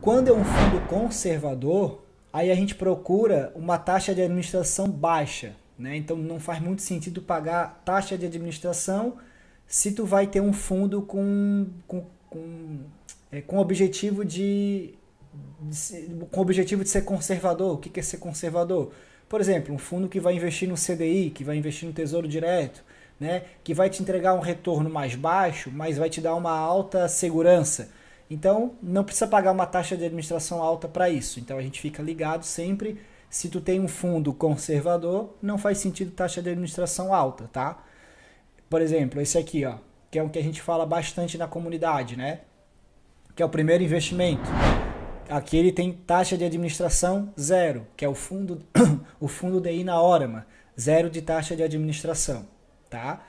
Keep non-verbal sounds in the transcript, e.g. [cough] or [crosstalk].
Quando é um fundo conservador, aí a gente procura uma taxa de administração baixa, né? Então não faz muito sentido pagar taxa de administração se tu vai ter um fundo com, com, com, é, com objetivo de, de com objetivo de ser conservador. O que, que é ser conservador? Por exemplo, um fundo que vai investir no CDI, que vai investir no Tesouro Direto, né? que vai te entregar um retorno mais baixo, mas vai te dar uma alta segurança. Então, não precisa pagar uma taxa de administração alta para isso. Então, a gente fica ligado sempre. Se tu tem um fundo conservador, não faz sentido taxa de administração alta, tá? Por exemplo, esse aqui, ó, que é o que a gente fala bastante na comunidade, né? Que é o primeiro investimento. Aqui ele tem taxa de administração zero, que é o fundo, [coughs] o fundo DI na Orama, zero de taxa de administração, tá?